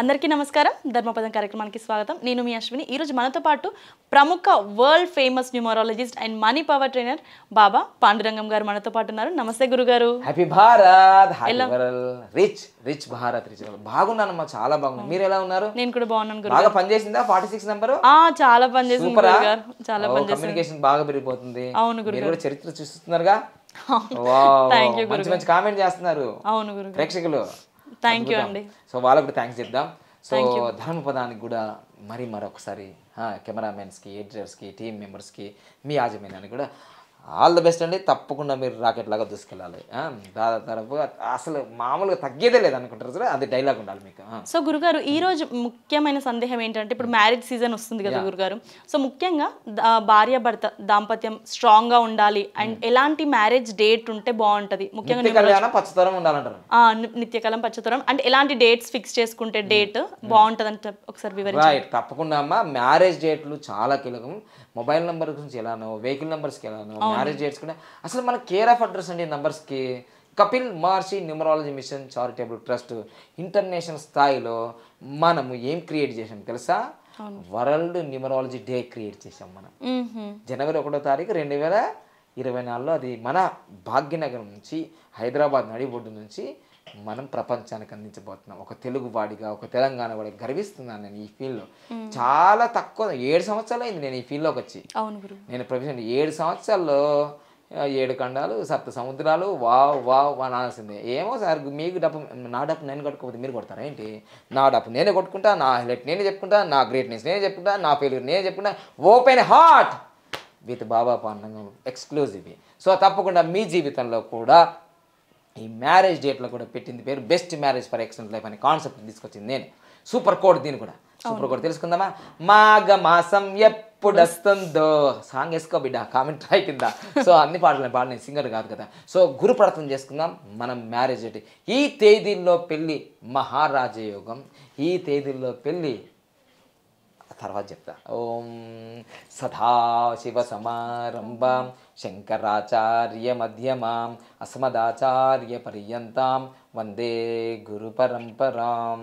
అందరికీ నమస్కారం ధర్మపదం కార్యక్రమానికి స్వాగతం నేను మీ అశ్విని ఈరోజు మనతో పాటు ప్రముఖ world famous numerologist and money power trainer Baba Pandurangam garu మనతో పాటు ఉన్నారు నమస్తే గురుగారు happy Bharat rich rich Bharat rich బాగున్నాను అమ్మా చాలా బాగున్నాను మీరు ఎలా ఉన్నారు నేను కూడా బాగున్నాను గురు బాగా పనిచేసిందా ఫార్టీ సిక్స్ నెంబర్ చాలా పనిచేసింది చాలా కమ్యూనికేషన్ బాగా పెరిగిపోతుంది అవును గురు చరిత్ర చూస్తున్నారుగా మంచి మంచి కామెంట్ చేస్తున్నారు అవును గురు ప్రేక్షకులు థ్యాంక్ యూ అండి సో వాళ్ళకు కూడా థ్యాంక్స్ చెప్దాం సో ధర్మపదానికి కూడా మరి మరొకసారి కెమెరామెన్స్కి ఎడిటర్స్కి టీమ్ మెంబర్స్కి మీ యాజమాన్యానికి కూడా ఆల్ ద బెస్ట్ అండి తప్పకుండా మీరు రాకెట్ లాగా తీసుకెళ్ళాలి దాదాపు అసలు మామూలుగా తగ్గేదే లేదు అనుకుంటారు సరే అది డైలాగ్ ఉండాలి మీకు సో గురుగారు ఈ రోజు ముఖ్యమైన సందేహం ఏంటంటే ఇప్పుడు మ్యారేజ్ సీజన్ వస్తుంది కదా గురుగారు సో ముఖ్యంగా భార్య భర్త దాంపత్యం స్ట్రాంగ్ గా ఉండాలి అండ్ hmm. ఎలాంటి మ్యారేజ్ డేట్ ఉంటే బాగుంటది ముఖ్యంగా పచ్చతరం ఉండాలంటారు నిత్యకాలం పచ్చతరం అండ్ ఎలాంటి డేట్స్ ఫిక్స్ చేసుకుంటే డేట్ బాగుంటది అంటే ఒకసారి వివరించి తప్పకుండా అమ్మా మ్యారేజ్ డేట్లు చాలా కీలకం మొబైల్ నెంబర్ గురించి ఎలానో వెహికల్ నెంబర్స్కి ఎలానో మ్యారేజ్ చేసుకుంటే అసలు మన కేర్ ఆఫ్ అడ్రస్ అండి నంబర్స్కి Kapil Maharshi numerology mission charitable trust international స్థాయిలో మనము ఏం క్రియేట్ చేసాం తెలుసా వరల్డ్ న్యూమరాలజీ డే క్రియేట్ చేసాం మనం జనవరి ఒకటో తారీఖు రెండు వేల ఇరవై నాలుగులో అది మన భాగ్యనగర్ నుంచి హైదరాబాద్ నడిబొడ్డు నుంచి మనం ప్రపంచానికి అందించబోతున్నాం ఒక తెలుగు వాడిగా ఒక తెలంగాణ వాడిగా గర్విస్తున్నాను నేను ఈ ఫీల్డ్లో చాలా తక్కువ ఏడు సంవత్సరాలు అయింది నేను ఈ ఫీల్డ్లోకి వచ్చి నేను ప్రొఫెషన్ ఏడు సంవత్సరాల్లో ఏడు ఖండాలు సప్త సముద్రాలు వావ్ వావ్ అని అనాల్సిందే ఏమో సార్ మీకు డబ్బు నా డబ్బు నేను కట్టుకోకపోతే మీరు కొడతారా ఏంటి నా డబ్బు నేనే కొట్టుకుంటా నా హెలెట్ నేనే చెప్పుకుంటా నా గ్రేట్నెస్ నేనే చెప్పుకుంటా నా ఫెయిల్యూర్ నేనే చెప్పుకుంటా ఓపెన్ హార్ట్ విత్ బాబా పాండం ఎక్స్క్లూజివ్ సో తప్పకుండా మీ జీవితంలో కూడా ఈ మ్యారేజ్ డేట్లో కూడా పెట్టింది పేరు best marriage for excellent life అనే కాన్సెప్ట్ తీసుకొచ్చింది నేను సూపర్ కోడ్ దీని కూడా సూపర్ కోడ్ తెలుసుకుందామా మాఘ మాసం ఎప్పుడు వస్తుందో సాంగ్ వేసుకో బిడ్డ కామెంట్ ట్రై కింద సో అన్ని పాటలు పాడిన సింగర్ కాదు కదా సో గురు ప్రార్థన చేసుకుందాం మనం మ్యారేజ్ డేట్ ఈ తేదీల్లో పెళ్ళి మహారాజయోగం ఈ తేదీల్లో పెళ్ళి తర్వాత చెప్తా ఓం సమారంభం శంకరాచార్య మధ్యమాం అస్మదాచార్య పర్యంతం వందే గురు పరంపరాం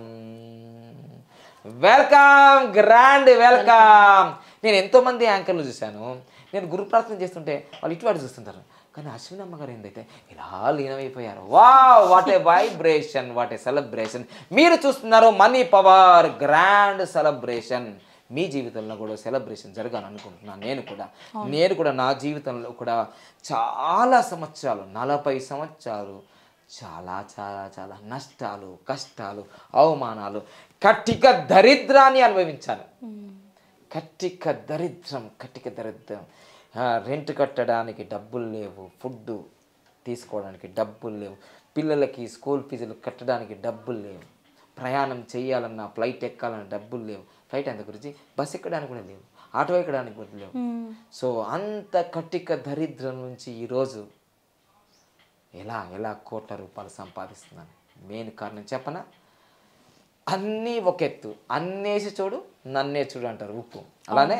వెల్కమ్ గ్రాండ్ వెల్కమ్ నేను ఎంతోమంది యాంకర్లు చూశాను నేను గురు ప్రార్థన చేస్తుంటే వాళ్ళు ఇటువాడు చూస్తుంటారు కానీ అశ్విన్ అమ్మగారు ఏందైతే ఇలా లీనమైపోయారు వా what a vibration what a celebration మీరు చూస్తున్నారు మనీ పవర్ గ్రాండ్ సెలబ్రేషన్ మీ జీవితంలో కూడా సెలబ్రేషన్ జరగాలి అనుకుంటున్నాను నేను కూడా నేను కూడా నా జీవితంలో కూడా చాలా సంవత్సరాలు నలభై సంవత్సరాలు చాలా చాలా చాలా నష్టాలు కష్టాలు అవమానాలు కట్టిక దరిద్రాన్ని అనుభవించాను కట్టిక దరిద్రం కట్టిక దరిద్రం రెంట్ కట్టడానికి డబ్బులు లేవు ఫుడ్ తీసుకోవడానికి డబ్బులు లేవు పిల్లలకి స్కూల్ ఫీజులు కట్టడానికి డబ్బులు లేవు ప్రయాణం చేయాలన్నా ఫ్లైట్ ఎక్కాలన్నా డబ్బులు లేవు ఫ్లైట్ ఎంత గురించి బస్ ఎక్కడానికి కూడా లేవు ఆటో ఎక్కడానికి కూడా లేవు సో అంత కటిక దరిద్రం నుంచి ఈరోజు ఎలా ఎలా కోట్ల రూపాయలు సంపాదిస్తున్నాను మెయిన్ కారణం చెప్పనా అన్నీ ఒక ఎత్తు అన్నేసి చూడు నన్నే చూడు అంటారు ఉప్పు అలానే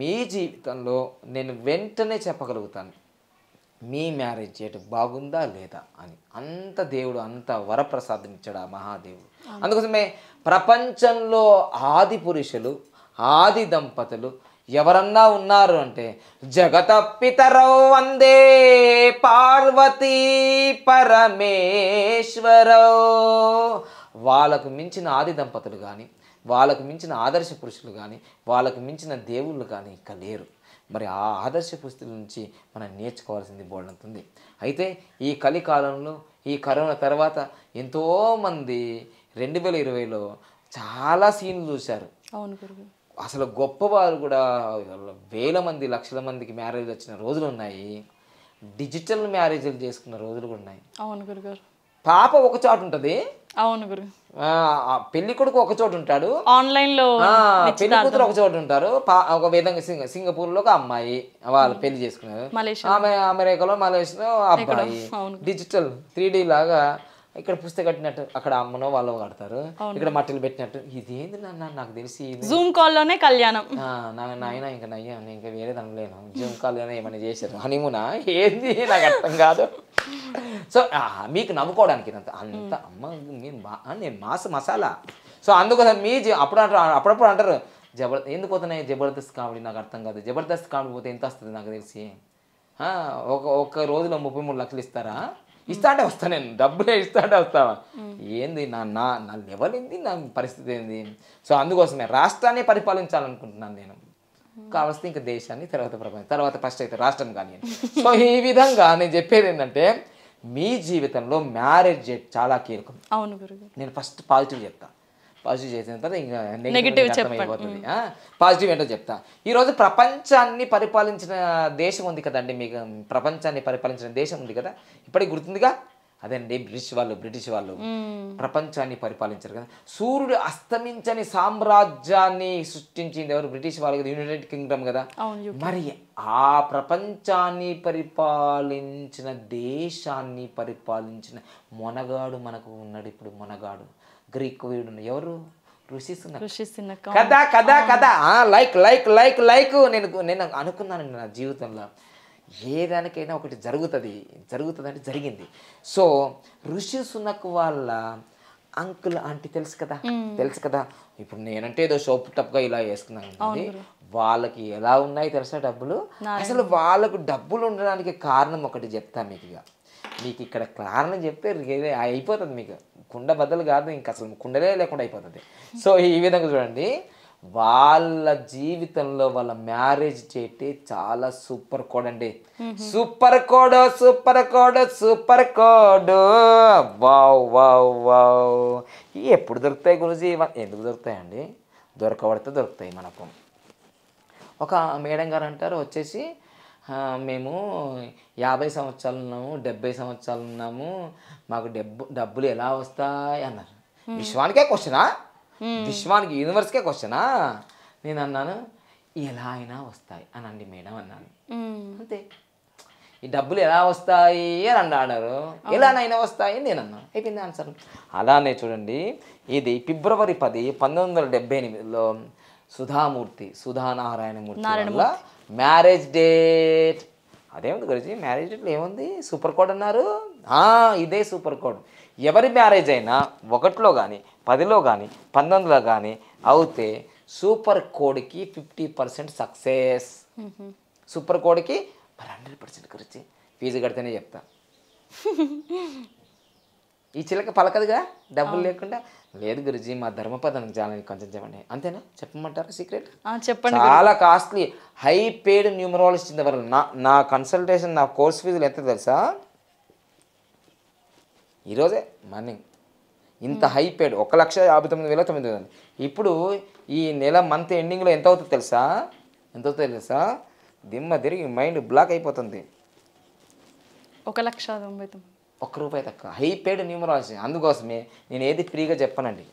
మీ జీవితంలో నేను వెంటనే చెప్పగలుగుతాను మీ మ్యారేజ్ చేయటం బాగుందా లేదా అని అంత దేవుడు అంత వరప్రసాదం ఇచ్చాడు ఆ మహాదేవుడు అందుకోసమే ప్రపంచంలో ఆది పురుషులు ఆది దంపతులు ఎవరన్నా ఉన్నారు అంటే జగత పితరౌ వందే పార్వతీ పరమేశ్వరౌ వాళ్ళకు మించిన ఆది దంపతులు కానీ వాళ్ళకు మించిన ఆదర్శ పురుషులు కానీ వాళ్ళకు మించిన దేవుళ్ళు కానీ ఇక లేరు మరి ఆ ఆదర్శ పురుషుల నుంచి మనం నేర్చుకోవాల్సింది బోడంతుంది అయితే ఈ కలికాలంలో ఈ కరోనా తర్వాత ఎంతోమంది రెండు వేల ఇరవైలో చాలా సీన్లు చూశారు అసలు గొప్పవారు కూడా వేల మంది లక్షల మందికి మ్యారేజ్ వచ్చిన రోజులు ఉన్నాయి డిజిటల్ మ్యారేజ్లు చేసుకున్న రోజులు కూడా ఉన్నాయి అవును గురుగారు పాప ఒక చోట ఉంటుంది అవును గురు పెళ్లి కొడుకు ఒక చోట ఉంటాడు ఆన్లైన్ లో పెళ్లి కూతురు ఒక చోట ఉంటారు ఒక విధంగా సింగ సింగపూర్ లో ఒక అమ్మాయి వాళ్ళు పెళ్లి చేసుకున్నారు ఆమె అమెరికాలో మలేషియాలో అబ్బాయి డిజిటల్ త్రీ లాగా ఇక్కడ పుస్తక కట్టినట్టు అక్కడ అమ్మనో వాళ్ళు కడతారు ఇక్కడ మట్టిలు పెట్టినట్టు ఇది నాన్న నాకు తెలిసి జూమ్ కాల్ లోనే కళ్యాణం నాయన ఇంకా నయ్యా ఇంకా వేరే అనలేను జూమ్ కాల్ లోనే ఏమైనా చేశారు హనీమూనా ఏంది నాకు అర్థం కాదు సో మీకు నవ్వుకోవడానికి అంత అమ్మ మీరు నేను మాస మసాలా సో అందుకోసం మీ అప్పుడు అంటారు అప్పుడప్పుడు అంటారు జబర్ ఎందుకు పోతున్నాయి జబర్దస్త్ కామెడీ నాకు అర్థం కాదు జబర్దస్త్ కామెడీ పోతే ఎంత వస్తుంది నాకు తెలిసి ఒక ఒక్క రోజులో ముప్పై మూడు లక్షలు ఇస్తారా ఇస్తా అంటే వస్తా నేను డబ్బులే ఇస్తా అంటే వస్తావా ఏంది నా నా నా లెవెల్ ఏంది నా పరిస్థితి ఏంది సో అందుకోసమే రాష్ట్రాన్ని పరిపాలించాలనుకుంటున్నాను నేను కావలసి ఇంకా దేశాన్ని తర్వాత ప్రపంచం తర్వాత ఫస్ట్ అయితే రాష్ట్రం కానీ సో ఈ విధంగా నేను చెప్పేది ఏంటంటే మీ జీవితంలో మ్యారేజ్ చాలా కీలకం అవును నేను ఫస్ట్ పాజిటివ్ చెప్తాను పాజిటివ్ చేసిన తర్వాత ఇంకా నెగిటివ్ అర్థమైపోతుంది పాజిటివ్ ఏంటో చెప్తా ఈరోజు ప్రపంచాన్ని పరిపాలించిన దేశం ఉంది కదండి మీకు ప్రపంచాన్ని పరిపాలించిన దేశం ఉంది కదా ఇప్పటికి గుర్తుందిగా అదండి బ్రిటిష్ వాళ్ళు బ్రిటిష్ వాళ్ళు ప్రపంచాన్ని పరిపాలించారు కదా సూర్యుడు అస్తమించని సామ్రాజ్యాన్ని సృష్టించింది ఎవరు బ్రిటిష్ వాళ్ళు కదా యునైటెడ్ కింగ్డమ్ కదా మరి ఆ ప్రపంచాన్ని పరిపాలించిన దేశాన్ని పరిపాలించిన మొనగాడు మనకు ఉన్నాడు ఇప్పుడు మొనగాడు గ్రీక్ వీడు ఎవరు కదా కదా కదా లైక్ లైక్ లైక్ లైక్ నేను నేను అనుకున్నాను నా జీవితంలో ఏదానికైనా ఒకటి జరుగుతుంది జరుగుతుంది అంటే జరిగింది సో ఋషి సునక్ వాళ్ళ అంకుల్ ఆంటీ తెలుసు కదా తెలుసు కదా ఇప్పుడు నేనంటే ఏదో షోప్ టప్గా ఇలా వేసుకున్నాను వాళ్ళకి ఎలా ఉన్నాయి తెలుసా డబ్బులు అసలు వాళ్ళకు డబ్బులు ఉండడానికి కారణం ఒకటి చెప్తా మీకు మీకు ఇక్కడ కారణం చెప్తే అయిపోతుంది మీకు కుండ బదులు కాదు ఇంక అసలు కుండలే లేకుండా అయిపోతుంది సో ఈ విధంగా చూడండి వాళ్ళ జీవితంలో వాళ్ళ మ్యారేజ్ చేటి చాలా సూపర్ కోడ్ అండి super code super code super code wow wow wow ఎప్పుడు దొరుకుతాయి గురుజీ ఎందుకు దొరుకుతాయండి దొరకబడితే దొరుకుతాయి మనకు ఒక మేడం గారు అంటారు వచ్చేసి మేము యాభై సంవత్సరాలు ఉన్నాము డెబ్బై సంవత్సరాలు ఉన్నాము మాకు డబ్బు డబ్బులు ఎలా వస్తాయి అన్నారు విశ్వానికే క్వశ్చనా విశ్వానికి యూనివర్స్కే క్వశ్చనా నేను అన్నాను ఎలా అయినా వస్తాయి అనండి మేడం అన్నాను అంతే ఈ డబ్బులు ఎలా వస్తాయి అని అన్నాడారు ఎలానైనా వస్తాయి నేను అన్నాను అయిపోయింది ఆన్సర్ అలానే చూడండి ఇది ఫిబ్రవరి పది పంతొమ్మిది వందల డెబ్బై ఎనిమిదిలో సుధామూర్తి సుధానారాయణమూర్తి మ్యారేజ్ డేట్ అదేముంది గురుజీ మ్యారేజ్ డేట్ ఏముంది సూపర్ కోడ్ అన్నారు ఇదే సూపర్ కోడ్ ఎవరి మ్యారేజ్ అయినా ఒకటిలో కానీ పదిలో కానీ పంతొమ్మిదిలో కానీ అవుతే సూపర్ కోడ్కి ఫిఫ్టీ పర్సెంట్ సక్సెస్ సూపర్ కోడ్కి మరి హండ్రెడ్ పర్సెంట్ గురించి ఫీజు కడితేనే చెప్తా ఈ చిలక పలకదుగా డబ్బులు లేకుండా లేదు గురుజీ మా ధర్మపద చాలా కొంచెం చెప్పండి అంతేనా చెప్పమంటారా సీక్రెట్ చెప్పండి చాలా costly high paid numerology in నా నా కన్సల్టేషన్ నా కోర్స్ ఫీజులు ఎంత తెలుసా ఈరోజే మార్నింగ్ ఇంత హై hmm. పేడ్ ఒక లక్ష యాభై తొమ్మిది వేల తొమ్మిది వందలు ఇప్పుడు ఈ నెల మంత్ ఎండింగ్లో ఎంత అవుతుంది తెలుసా ఎంత అవుతుంది తెలుసా దిమ్మ తిరిగి మైండ్ బ్లాక్ అయిపోతుంది ఒక లక్ష తొంభై తొమ్మిది ఒక్క రూపాయి తక్కువ హై పేడ్ న్యూమరాలజీ అందుకోసమే నేను ఏది ఫ్రీగా చెప్పనండి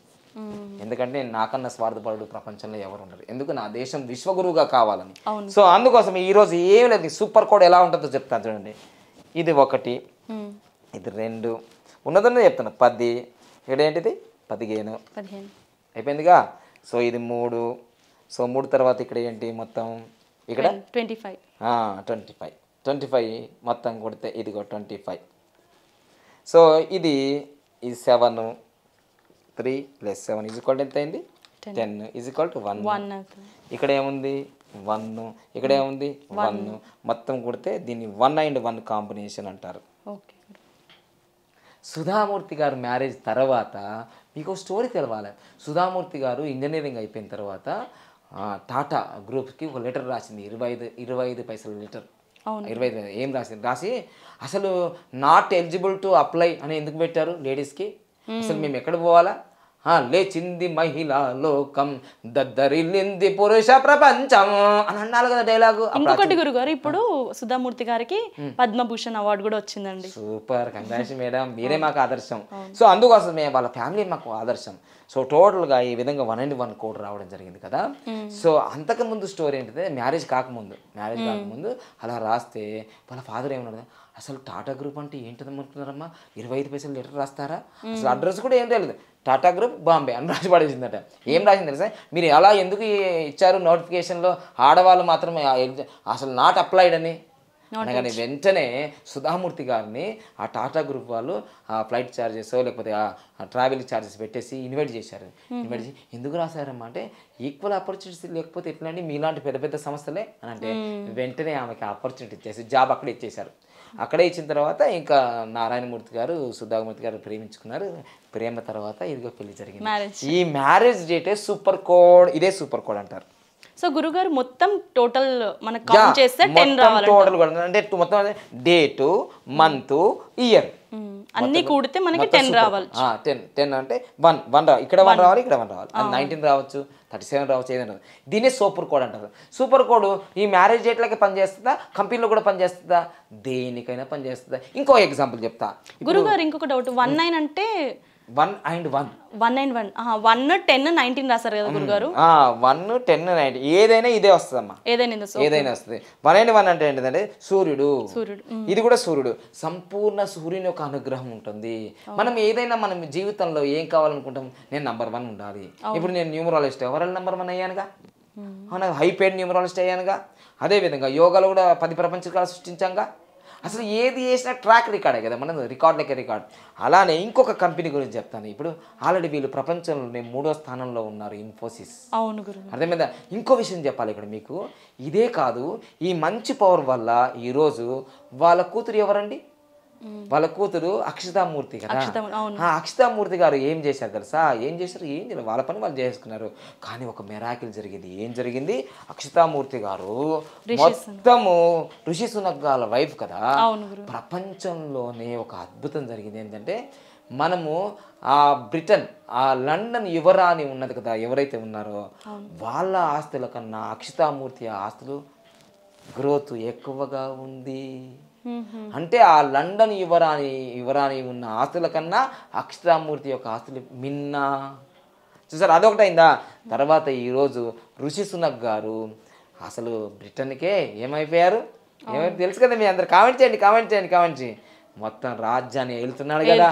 ఎందుకంటే నేను నాకన్నా స్వార్థపడు ప్రపంచంలో ఎవరు ఉండరు ఎందుకు నా దేశం విశ్వగురువుగా కావాలని సో అందుకోసం ఈరోజు ఏం లేదు సూపర్ కోడ్ ఎలా ఉంటుందో చెప్తాను చూడండి ఇది ఒకటి ఇది రెండు ఉన్నదన్న చెప్తాను పది ఇక్కడ ఏంటిది పదిహేను అయిపోయిందిగా సో ఇది మూడు సో మూడు తర్వాత ఇక్కడ ఏంటి మొత్తం ఇక్కడ twenty five twenty five twenty five మొత్తం కొడితే ఇదిగో ట్వంటీ ఫైవ్ సో ఇది ఈ seven three plus seven is equal ఎంత అయింది ten is equal to one ఇక్కడ ఏముంది వన్ ఇక్కడ hmm. ఏముంది వన్ మొత్తం కొడితే దీన్ని వన్ అండ్ వన్ కాంబినేషన్ అంటారు సుధామూర్తి గారు మ్యారేజ్ తర్వాత మీకు స్టోరీ తెలవాలి సుధామూర్తి గారు ఇంజనీరింగ్ అయిపోయిన తర్వాత టాటా గ్రూప్కి ఒక లెటర్ రాసింది ఇరవై ఐదు ఇరవై ఐదు పైసల లెటర్ ఇరవై ఐదు ఏం రాసి రాసి అసలు నాట్ ఎలిజిబుల్ టు అప్లై అని ఎందుకు పెట్టారు లేడీస్కి అసలు మేము ఎక్కడ పోవాలా లేచింది మహిళా లోకం దద్దరిల్లింది పురుష ప్రపంచం అని అన్నారు కదా డైలాగు ఇంకొకటి గురుగారు ఇప్పుడు సుధామూర్తి గారికి పద్మభూషణ్ అవార్డు కూడా వచ్చిందండి సూపర్ కంగ్రాట్స్ మేడం మీరే మాకు ఆదర్శం సో అందుకోసం వాళ్ళ ఫ్యామిలీ మాకు ఆదర్శం సో టోటల్గా ఈ విధంగా వన్ అండ్ వన్ కోడ్ రావడం జరిగింది కదా సో అంతకుముందు స్టోరీ ఏంటంటే మ్యారేజ్ కాకముందు మ్యారేజ్ కాకముందు అలా రాస్తే వాళ్ళ ఫాదర్ ఏమన్నాడు అసలు టాటా గ్రూప్ అంటే అనుకుంటున్నారమ్మా ఇరవై ఐదు పైసలు లెటర్ రాస్తారా అసలు అడ్రస్ కూడా ఏం తెలియదు టాటా గ్రూప్ బాంబే అని రాసి పడేసిందట ఏం రాసింది తెలుసా మీరు అలా ఎందుకు ఇచ్చారు నోటిఫికేషన్లో ఆడవాళ్ళు మాత్రమే అసలు నాట్ అప్లైడ్ అని అనగానే వెంటనే సుధామూర్తి గారిని ఆ టాటా గ్రూప్ వాళ్ళు ఆ ఫ్లైట్ ఛార్జెస్ లేకపోతే ఆ ట్రావెల్ ఛార్జెస్ పెట్టేసి ఇన్వైట్ చేశారు ఇన్వైట్ చేసి ఎందుకు రాశారమ్మా అంటే ఈక్వల్ ఆపర్చునిటీస్ లేకపోతే ఎట్లాంటి మీలాంటి పెద్ద పెద్ద సంస్థలే అని అంటే వెంటనే ఆమెకి ఆపర్చునిటీ ఇచ్చేసి జాబ్ అక్కడే ఇచ్చేశారు అక్కడే ఇచ్చిన తర్వాత ఇంకా నారాయణమూర్తి గారు సుధామూర్తి గారు ప్రేమించుకున్నారు ప్రేమ తర్వాత ఇదిగో పెళ్లి జరిగింది ఈ మ్యారేజ్ డేటే సూపర్ కోడ్ ఇదే సూపర్ కోడ్ అంటారు సో గురుగారు మొత్తం టోటల్ మన కౌంట్ చేస్తే 10 రావాలి టోటల్ కూడా అంటే మొత్తం డేట్ మంత్ ఇయర్ అన్ని కూడితే మనకి 10 రావాలి 10 10 అంటే 1 1 ఇక్కడ 1 రావాలి ఇక్కడ 1 రావాలి 19 రావచ్చు 37 రావచ్చు ఏదైనా దీనే సూపర్ కోడ్ అంటారు సూపర్ కోడ్ ఈ మ్యారేజ్ డేట్లకి పనిచేస్తుందా కంపెనీలో కూడా పనిచేస్తుందా దేనికైనా పనిచేస్తుందా ఇంకో ఎగ్జాంపుల్ చెప్తా గురుగారు ఇంకొక డౌట్ నైన్ hmm. అంటే one and one one and one one ten nineteen రాశారు కదా గురుగారు వన్ టెన్ నైన్టీన్ ఏదైనా ఇదే వస్తుంది ఏదైనా ఏదైనా వస్తుంది వన్ అండ్ వన్ అంటే ఏంటంటే సూర్యుడు సూర్యుడు ఇది కూడా సూర్యుడు సంపూర్ణ సూర్యుని యొక్క అనుగ్రహం ఉంటుంది మనం ఏదైనా మనం జీవితంలో ఏం కావాలనుకుంటాం నేను నంబర్ వన్ ఉండాలి ఇప్పుడు నేను న్యూమరాలజిస్ట్ ఎవరైనా నంబర్ వన్ అయ్యానుగా అవునా హైపేడ్ న్యూమరాలజిస్ట్ అయ్యానుగా అదేవిధంగా యోగాలో కూడా పది ప్రపంచకాలు సృష్టించాంగా అసలు ఏది చేసినా ట్రాక్ రికార్డే కదా మనం రికార్డ్ లెక్క రికార్డ్ అలానే ఇంకొక కంపెనీ గురించి చెప్తాను ఇప్పుడు ఆల్రెడీ వీళ్ళు ప్రపంచంలోనే మూడో స్థానంలో ఉన్నారు ఇన్ఫోసిస్ అవును అర్థమైందా ఇంకో విషయం చెప్పాలి ఇక్కడ మీకు ఇదే కాదు ఈ మంచి పవర్ వల్ల ఈరోజు వాళ్ళ కూతురు ఎవరండి వాళ్ళ కూతురు అక్షితామూర్తి కదా ఆ అక్షితామూర్తి గారు ఏం చేశారు తెలుసా ఏం చేశారు ఏం తెలియదు వాళ్ళ పని వాళ్ళు చేసుకున్నారు కానీ ఒక మెరాకిల్ జరిగింది ఏం జరిగింది అక్షితామూర్తి గారు మొత్తము ఋషి సునక్ వైఫ్ కదా ప్రపంచంలోనే ఒక అద్భుతం జరిగింది ఏంటంటే మనము ఆ బ్రిటన్ ఆ లండన్ యువరాని ఉన్నది కదా ఎవరైతే ఉన్నారో వాళ్ళ ఆస్తుల కన్నా అక్షితామూర్తి ఆస్తులు గ్రోత్ ఎక్కువగా ఉంది Mm-hmm. అంటే ఆ లండన్ యువరాణి యువరాణి ఉన్న ఆస్తుల కన్నా అక్షరామూర్తి యొక్క ఆస్తులు మిన్నా చూసారు అదొకటైందా తర్వాత ఈరోజు ఋషి సునక్ గారు అసలు బ్రిటన్కే ఏమైపోయారు ఏమైతే తెలుసు కదా మీ అందరు కామెంట్ చేయండి కామెంట్ చేయండి కామెంట్ చేయండి మొత్తం రాజ్యాన్ని వెళ్తున్నాడు కదా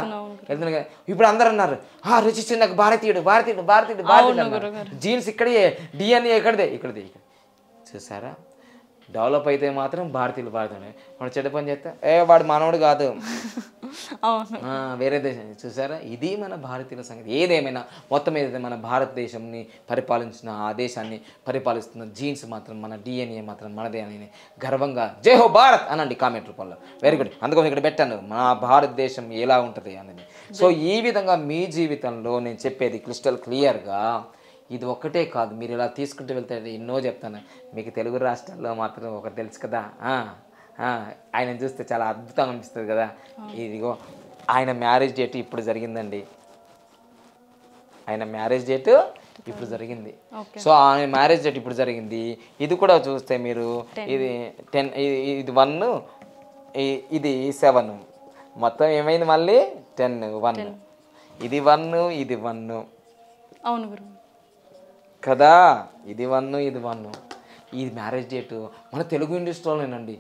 కదా ఇప్పుడు అందరు అన్నారు ఆ రుచి చిన్నకు భారతీయుడు భారతీయుడు భారతీయుడు భారతీయుడు జీన్స్ ఇక్కడే డిఎన్ఏ ఇక్కడదే ఇక్కడదే చూసారా డెవలప్ అయితే మాత్రం భారతీయులు భారతనే మన చెడ్డ పని చేస్తే ఏ వాడు మానవుడు కాదు వేరే దేశం చూసారా ఇది మన భారతీయుల సంగతి ఏదేమైనా మొత్తం ఏదైతే మన భారతదేశంని పరిపాలించిన ఆ దేశాన్ని పరిపాలిస్తున్న జీన్స్ మాత్రం మన డిఎన్ఏ మాత్రం మనదే అని గర్వంగా జై హో భారత్ అనండి కామెంట్ రూపంలో వెరీ గుడ్ అందుకోసం ఇక్కడ పెట్టాను మన భారతదేశం ఎలా ఉంటుంది అనేది సో ఈ విధంగా మీ జీవితంలో నేను చెప్పేది క్రిస్టల్ క్లియర్గా ఇది ఒక్కటే కాదు మీరు ఇలా తీసుకుంటూ వెళ్తారు ఎన్నో చెప్తాను మీకు తెలుగు రాష్ట్రాల్లో మాత్రం ఒకటి తెలుసు కదా ఆయన చూస్తే చాలా అద్భుతంగా అనిపిస్తుంది కదా ఇదిగో ఆయన మ్యారేజ్ డేట్ ఇప్పుడు జరిగిందండి ఆయన మ్యారేజ్ డేట్ ఇప్పుడు జరిగింది సో ఆయన మ్యారేజ్ డేట్ ఇప్పుడు జరిగింది ఇది కూడా చూస్తే మీరు ఇది టెన్ ఇది వన్ ఇది సెవెన్ మొత్తం ఏమైంది మళ్ళీ టెన్ వన్ ఇది వన్ ఇది వన్ అవును గురు కదా ఇది వన్ ఇది వన్ ఇది మ్యారేజ్ డేట్ మన తెలుగు ఇండస్ట్రీలోనేనండి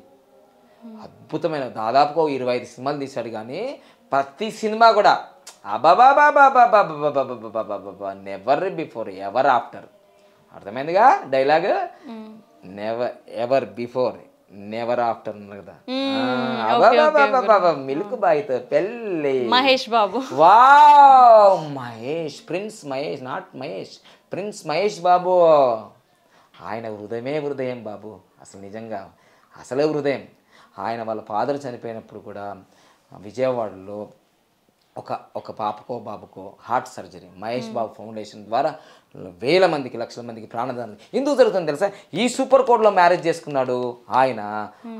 అద్భుతమైన దాదాపుగా ఇరవై ఐదు సినిమాలు తీశాడు కానీ ప్రతి సినిమా కూడా అబాబాబాబాబాబాబాబాబాబాబాబా నెవర్ బిఫోర్ ఎవర్ ఆఫ్టర్ అర్థమైందిగా dialogue never ever before never after కదా మిల్క్ బాయ్ పెళ్ళి మహేష్ బాబు వా Mahesh prince Mahesh not Mahesh prince Mahesh Babu ఆయన హృదయమే హృదయం బాబు అసలు నిజంగా అసలే హృదయం ఆయన వాళ్ళ ఫాదర్ చనిపోయినప్పుడు కూడా విజయవాడలో ఒక ఒక పాపకో బాబుకో heart surgery Mahesh Babu foundation ద్వారా వేల మందికి లక్షల మందికి ప్రాణదానం ఎందుకు జరుగుతుంది తెలుసా ఈ సూపర్ కోడ్లో మ్యారేజ్ చేసుకున్నాడు ఆయన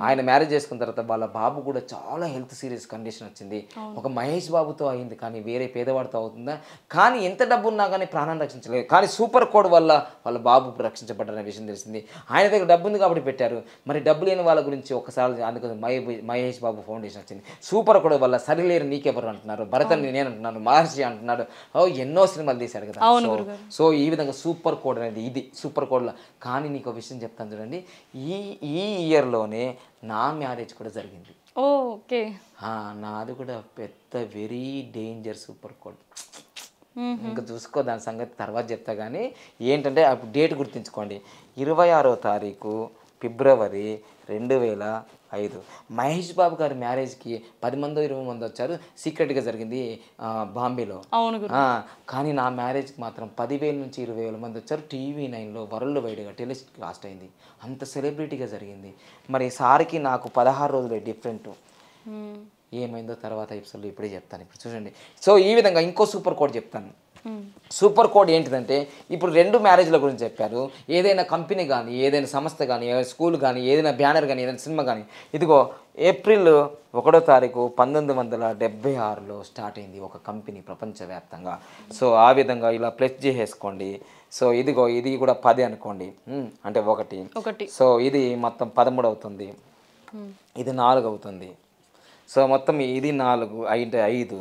ఆయన మ్యారేజ్ చేసుకున్న తర్వాత వాళ్ళ బాబు కూడా చాలా హెల్త్ సీరియస్ కండిషన్ వచ్చింది ఒక మహేష్ బాబుతో అయింది కానీ వేరే పేదవాడితో అవుతుందా కానీ ఎంత డబ్బు ఉన్నా కానీ ప్రాణాన్ని రక్షించలేదు కానీ సూపర్ కోడ్ వల్ల వాళ్ళ బాబు రక్షించబడ్డనే విషయం తెలిసింది ఆయన దగ్గర డబ్బు ఉంది కాబట్టి పెట్టారు మరి డబ్బు లేని వాళ్ళ గురించి ఒకసారి అందుకని మహేష్ బాబు ఫౌండేషన్ వచ్చింది సూపర్ కోడ్ వల్ల సరిలేరు నీకెవరు అంటున్నారు భరతని నేను అంటున్నాను మహర్షి అంటున్నాడు ఎన్నో సినిమాలు తీశారు కదా సో ఈ విధంగా సూపర్ కోడ్ అనేది ఇది సూపర్ కోడ్లో కానీ నీకు ఒక విషయం చెప్తాను చూడండి ఈ ఈ ఇయర్లోనే నా మ్యారేజ్ కూడా జరిగింది ఓకే నాది కూడా పెద్ద వెరీ డేంజర్ సూపర్ కోడ్ ఇంకా చూసుకో దాని సంగతి తర్వాత చెప్తా కానీ ఏంటంటే అప్పుడు డేట్ గుర్తుంచుకోండి ఇరవై ఆరో తారీఖు ఫిబ్రవరి రెండు వేల ఐదు మహేష్ బాబు గారి మ్యారేజ్కి పది మందో ఇరవై మంది వచ్చారు సీక్రెట్గా జరిగింది బాంబేలో కానీ నా మ్యారేజ్కి మాత్రం పదివేల నుంచి ఇరవై వేల మంది వచ్చారు టీవీ నైన్లో వరల్డ్ వైడ్గా టెలిస్ కాస్ట్ అయింది అంత సెలబ్రిటీగా జరిగింది మరి సార్కి నాకు పదహారు రోజులు డిఫరెంట్ ఏమైందో తర్వాత ఎపిసోడ్లో ఇప్పుడే చెప్తాను ఇప్పుడు చూడండి సో ఈ విధంగా ఇంకో సూపర్ కోడ్ చెప్తాను సూపర్ కోడ్ ఏంటిదంటే ఇప్పుడు రెండు మ్యారేజ్ల గురించి చెప్పారు ఏదైనా కంపెనీ కానీ ఏదైనా సంస్థ కానీ స్కూల్ కానీ ఏదైనా బ్యానర్ కానీ ఏదైనా సినిమా కానీ ఇదిగో ఏప్రిల్ ఒకటో తారీఖు పంతొమ్మిది వందల డెబ్బై ఆరులో స్టార్ట్ అయింది ఒక కంపెనీ ప్రపంచవ్యాప్తంగా సో ఆ విధంగా ఇలా ప్లస్ చేసేసుకోండి సో ఇదిగో ఇది కూడా పది అనుకోండి అంటే ఒకటి ఒకటి సో ఇది మొత్తం పదమూడు అవుతుంది ఇది నాలుగు అవుతుంది సో మొత్తం ఇది నాలుగు అంటే ఐదు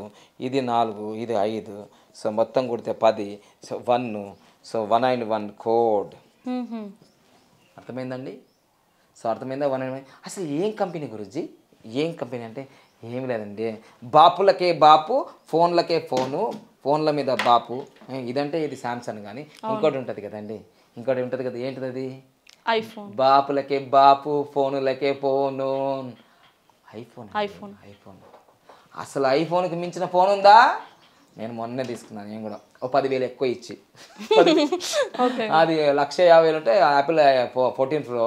ఇది నాలుగు ఇది ఐదు సో మొత్తం కొడితే పది so one so one and one code అర్థమైందండి సో అర్థమైందా వన్ అండ్ అసలు ఏం కంపెనీ గురుజీ ఏం కంపెనీ అంటే ఏం లేదండి బాపులకే బాపు ఫోన్లకే ఫోను ఫోన్ల మీద బాపు ఇదంటే ఇది శాంసంగ్ కానీ ఇంకోటి ఉంటుంది కదండి ఇంకోటి ఉంటుంది కదా ఏంటిది అది ఐఫోన్ బాపులకే బాపు ఫోనులకే ఫోను ఐఫోన్ ఐఫోన్ ఐఫోన్ అసలు ఐఫోన్కి మించిన ఫోన్ ఉందా నేను మొన్నే తీసుకున్నాను నేను కూడా ఓ పదివేలు ఎక్కువ ఇచ్చి అది లక్ష యాభై ఉంటే యాపిల్ ఫోర్టీన్ ప్రో